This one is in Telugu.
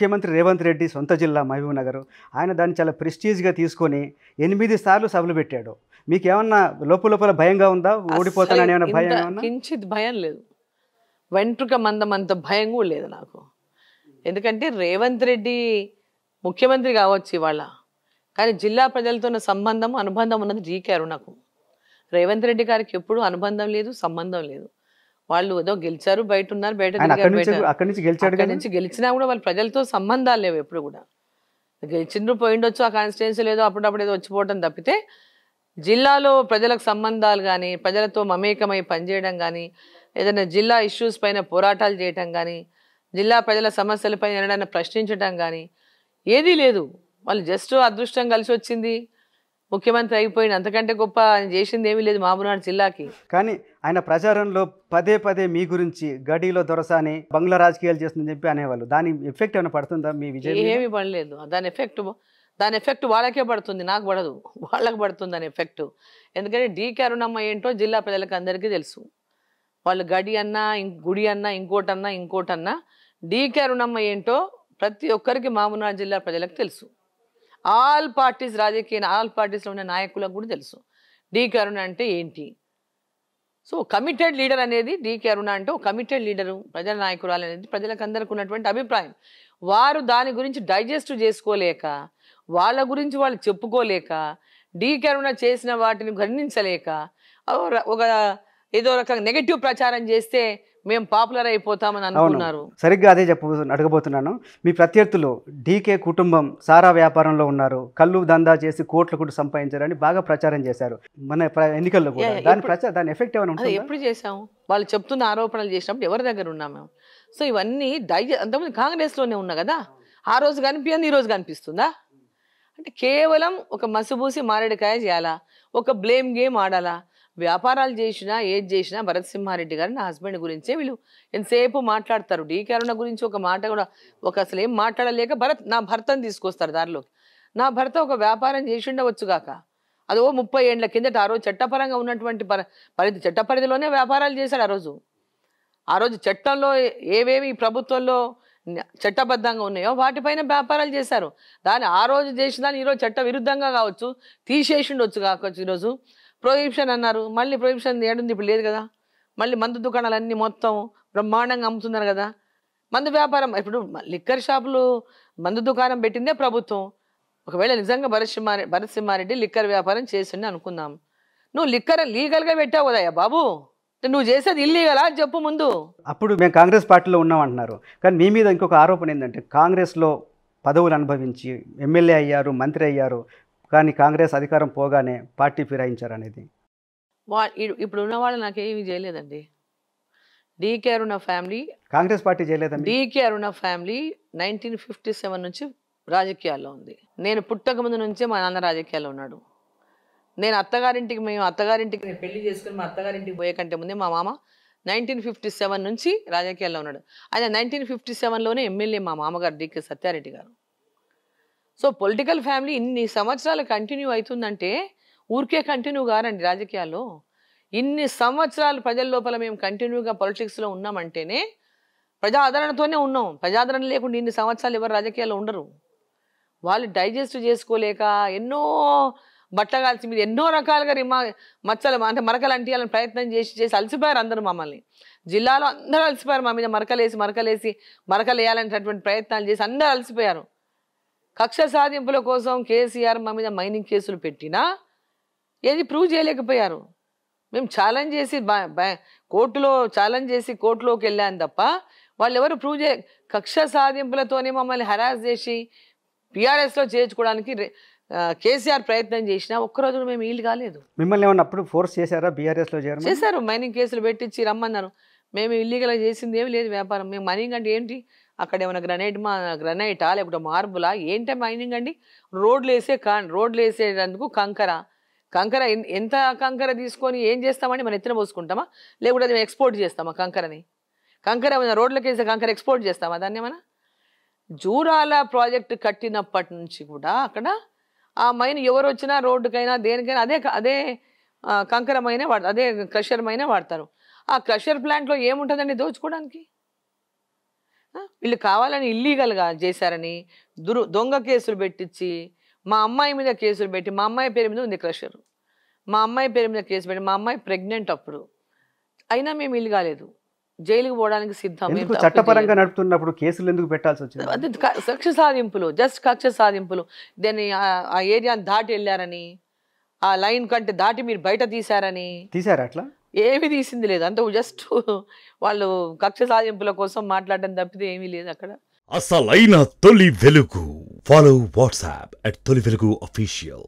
ముఖ్యమంత్రి రేవంత్ రెడ్డి సొంత జిల్లా మహబూబ్ నగర్ ఆయన దాన్ని చాలా ప్రెస్టీజ్గా తీసుకొని ఎనిమిది సార్లు సభలు పెట్టాడు మీకు ఏమన్నా లోపల లోపల భయంగా ఉందా ఓడిపోతానని ఏమైనా భయం కించిత్ భయం లేదు వెంట్రుక మందం అంత భయం కూడా లేదు నాకు ఎందుకంటే రేవంత్ రెడ్డి ముఖ్యమంత్రి కావచ్చు ఇవాళ కానీ జిల్లా ప్రజలతో సంబంధం అనుబంధం ఉన్నది జీకేఆర్ నాకు రేవంత్ రెడ్డి గారికి ఎప్పుడూ అనుబంధం లేదు సంబంధం లేదు వాళ్ళు ఏదో గెలిచారు బయట ఉన్నారు బయట నుంచి నుంచి గెలిచినా కూడా వాళ్ళ ప్రజలతో సంబంధాలు లేవు ఎప్పుడు కూడా గెలిచిండ్రు పోయిండొచ్చు ఆ కాన్స్టిట్యున్సీ లేదో అప్పుడప్పుడు ఏదో వచ్చిపోవటం తప్పితే జిల్లాలో ప్రజలకు సంబంధాలు కానీ ప్రజలతో మమేకమై పనిచేయడం కానీ ఏదైనా జిల్లా ఇష్యూస్ పైన పోరాటాలు చేయటం కానీ జిల్లా ప్రజల సమస్యలపైన ఏదైనా ప్రశ్నించడం కానీ ఏదీ లేదు వాళ్ళు జస్ట్ అదృష్టం కలిసి వచ్చింది ముఖ్యమంత్రి అయిపోయింది అంతకంటే గొప్ప ఆయన చేసింది ఏమీ లేదు మామూనాడు జిల్లాకి కానీ ఆయన ప్రచారంలో పదే పదే మీ గురించి గడిలో దొరసాని బంగ్లా రాజకీయాలు చేస్తుందని చెప్పి అనేవాళ్ళు దాని ఎఫెక్ట్ ఏమైనా పడుతుందా మీ విజయం ఏమి పడలేదు దాని ఎఫెక్ట్ దాని ఎఫెక్ట్ వాళ్ళకే పడుతుంది నాకు పడదు వాళ్ళకి పడుతుంది దాని ఎఫెక్ట్ ఎందుకంటే డీకే అరుణమ్మ ఏంటో జిల్లా ప్రజలకు అందరికీ తెలుసు వాళ్ళు గడి అన్నా గుడి అన్నా ఇంకోటన్నా ఇంకోటన్నా డీకే అరుణమ్మ ఏంటో ప్రతి ఒక్కరికి మామూనాడు జిల్లా ప్రజలకు తెలుసు ఆల్ పార్టీస్ రాజకీయ ఆల్ పార్టీస్లో ఉన్న నాయకులకు కూడా తెలుసు డీకే కరుణ అంటే ఏంటి సో కమిటెడ్ లీడర్ అనేది డీకే కరుణ అంటే ఒక కమిటెడ్ లీడరు ప్రజల నాయకురాలు అనేది ప్రజలకు అందరికి ఉన్నటువంటి అభిప్రాయం వారు దాని గురించి డైజెస్ట్ చేసుకోలేక వాళ్ళ గురించి వాళ్ళు చెప్పుకోలేక డీకే కరుణ చేసిన వాటిని గర్ణించలేక ఒక ఏదో రకంగా నెగటివ్ ప్రచారం చేస్తే మేము పాపులర్ అయిపోతామని అనుకున్నారు సరిగ్గా అదే చెప్ప అడగబోతున్నాను మీ ప్రత్యర్థులు డీకే కుటుంబం సారా వ్యాపారంలో ఉన్నారు కళ్ళు దందా చేసి కోట్ల కూడా సంపాదించారని బాగా ప్రచారం చేశారు మన ఎన్నికల్లో కూడా దాని ప్రచారం దాని ఎఫెక్ట్ ఏమైనా ఎప్పుడు చేసాము వాళ్ళు చెప్తున్న ఆరోపణలు చేసినప్పుడు ఎవరి దగ్గర ఉన్నాం మేము సో ఇవన్నీ డైజెస్ట్ అంతకుముందు కాంగ్రెస్లోనే ఉన్నా కదా ఆ రోజు కనిపించింది ఈ రోజు కనిపిస్తుందా అంటే కేవలం ఒక మసిబూసి మారేడుకాయ చేయాలా ఒక బ్లేమ్ గేమ్ ఆడాలా వ్యాపారాలు చేసినా ఏది చేసినా భరత్ సింహారెడ్డి గారు నా హస్బెండ్ గురించే వీళ్ళు ఎంతసేపు మాట్లాడతారు డీకే అరుణ గురించి ఒక మాట కూడా ఒక అసలు ఏం మాట్లాడలేక భరత్ నా భర్తను తీసుకొస్తారు దారిలోకి నా భర్త ఒక వ్యాపారం చేసి ఉండవచ్చుగాక అదో ముప్పై ఏండ్ల కిందట ఆ రోజు చట్టపరంగా ఉన్నటువంటి పరిధి చట్ట పరిధిలోనే వ్యాపారాలు చేశాడు ఆ రోజు ఆ రోజు చట్టంలో ఏవేవి ప్రభుత్వంలో చట్టబద్ధంగా ఉన్నాయో వాటిపైన వ్యాపారాలు చేశారు దాన్ని ఆ రోజు చేసిన దాన్ని ఈరోజు చట్ట విరుద్ధంగా కావచ్చు తీసేసిండొచ్చు కావచ్చు ఈరోజు ప్రొహిబిషన్ అన్నారు మళ్ళీ ప్రొహిబిషన్ ఏడుంది ఇప్పుడు లేదు కదా మళ్ళీ మందు దుకాణాలన్నీ మొత్తం బ్రహ్మాండంగా అమ్ముతున్నారు కదా మందు వ్యాపారం ఇప్పుడు లిక్కర్ షాపులు మందు దుకాణం పెట్టిందే ప్రభుత్వం ఒకవేళ నిజంగా భరసింహారె భరసింహారెడ్డి లిక్కర్ వ్యాపారం చేసిండే అనుకుందాం నువ్వు లిక్కర్ లీగల్గా పెట్టావు కదయ్యా బాబు నువ్వు చేసేది ఇల్లీగలా చెప్పు ముందు అప్పుడు మేము కాంగ్రెస్ పార్టీలో ఉన్నాం అంటున్నారు కానీ మీ మీద ఇంకొక ఆరోపణ ఏంటంటే కాంగ్రెస్లో పదవులు అనుభవించి ఎమ్మెల్యే అయ్యారు మంత్రి అయ్యారు కానీ కాంగ్రెస్ అధికారం పోగానే పార్టీ ఫిరాయించారనేది అనేది ఇప్పుడు ఉన్న వాళ్ళు నాకేమి చేయలేదండి డీకే అరుణ ఫ్యామిలీ కాంగ్రెస్ పార్టీ చేయలేదండి DK Aruna family nineteen fifty seven నుంచి రాజకీయాల్లో ఉంది నేను పుట్టక ముందు నుంచే మా నాన్న రాజకీయాల్లో ఉన్నాడు నేను అత్తగారింటికి మేము అత్తగారింటికి నేను పెళ్లి చేసుకుని మా అత్తగారింటికి పోయే కంటే ముందే మా మామ నైన్టీన్ ఫిఫ్టీ సెవెన్ నుంచి రాజకీయాల్లో ఉన్నాడు ఆయన నైన్టీన్ ఫిఫ్టీ సెవెన్లోనే ఎమ్మెల్యే మా మామగారు డీకే సత్యారెడ్డి గారు సో పొలిటికల్ ఫ్యామిలీ ఇన్ని సంవత్సరాలు కంటిన్యూ అవుతుందంటే ఊరికే కంటిన్యూ కారండి రాజకీయాల్లో ఇన్ని సంవత్సరాలు ప్రజల లోపల మేము కంటిన్యూగా పొలిటిక్స్లో ఉన్నామంటేనే ప్రజాదరణతోనే ఉన్నాం ప్రజాదరణ లేకుండా ఇన్ని సంవత్సరాలు ఎవరు రాజకీయాల్లో ఉండరు వాళ్ళు డైజెస్ట్ చేసుకోలేక ఎన్నో బట్టగాల్సి మీద ఎన్నో రకాలుగా రిమా మచ్చలు అంటే మరకలు అంటియాలని ప్రయత్నం చేసి చేసి అలసిపోయారు అందరూ మమ్మల్ని జిల్లాలో అందరూ అలసిపోయారు మా మీద మరకలేసి మరకలేసి మరకలు వేయాలనేటటువంటి ప్రయత్నాలు చేసి అందరూ అలసిపోయారు కక్ష సాధింపుల కోసం కేసీఆర్ మా మీద మైనింగ్ కేసులు పెట్టినా ఏది ప్రూవ్ చేయలేకపోయారు మేము ఛాలెంజ్ చేసి కోర్టులో ఛాలెంజ్ చేసి కోర్టులోకి వెళ్ళాను తప్ప వాళ్ళు ఎవరు ప్రూవ్ చే కక్ష సాధింపులతోనే మమ్మల్ని హరాస్ చేసి పిఆర్ఎస్లో చేర్చుకోవడానికి కేసీఆర్ ప్రయత్నం చేసినా ఒక్కరోజు మేము వీళ్ళు కాలేదు మిమ్మల్ని ఏమన్నా అప్పుడు ఫోర్స్ చేశారా బీఆర్ఎస్లో చేయడం చేశారు మైనింగ్ కేసులు పెట్టించి రమ్మన్నారు మేము ఇల్లీగల్గా చేసింది ఏమి లేదు వ్యాపారం మేము మనీ అంటే ఏంటి అక్కడ ఏమైనా గ్రనైట్ మా గ్రనైటా లేకపోతే మార్బులా ఏంటే మైనింగ్ అండి రోడ్లు వేసే కా రోడ్లు వేసేటందుకు కంకర కంకర ఎంత కంకర తీసుకొని ఏం చేస్తామండి మనం ఎత్తున పోసుకుంటామా లేకుంటే మేము ఎక్స్పోర్ట్ చేస్తామా కంకరని కంకర ఏమైనా రోడ్లకి వేసే కంకర ఎక్స్పోర్ట్ చేస్తామా దాన్ని ఏమైనా జూరాల ప్రాజెక్ట్ కట్టినప్పటి నుంచి కూడా అక్కడ ఆ మైన్ ఎవరు వచ్చినా రోడ్డుకైనా దేనికైనా అదే అదే కంకరమైన వాడతారు అదే క్రషర్మైనా వాడతారు ఆ క్రషర్ ప్లాంట్లో ఏముంటుందండి దోచుకోవడానికి వీళ్ళు కావాలని ఇల్లీగల్గా చేశారని దురు దొంగ కేసులు పెట్టించి మా అమ్మాయి మీద కేసులు పెట్టి మా అమ్మాయి పేరు మీద ఉంది క్రషర్ మా అమ్మాయి పేరు మీద కేసు పెట్టి మా అమ్మాయి ప్రెగ్నెంట్ అప్పుడు అయినా మేము ఇల్లు కాలేదు జైలుకు పోవడానికి సిద్ధం చట్టపరంగా నడుపుతున్నప్పుడు కేసులు ఎందుకు పెట్టాల్సి వచ్చింది అది కక్ష సాధింపులు జస్ట్ కక్ష సాధింపులు దాన్ని ఆ ఏరియాని దాటి వెళ్ళారని ఆ లైన్ కంటే దాటి మీరు బయట తీశారని తీసారా అట్లా ఏమీ తీసింది లేదు అంత జస్ట్ వాళ్ళు కక్ష సాధింపుల కోసం మాట్లాడడం తప్పితే ఏమీ లేదు అక్కడ అసలైన తొలి వెలుగు ఫాలో వాట్సాప్ అట్ తొలి వెలుగు అఫీషియల్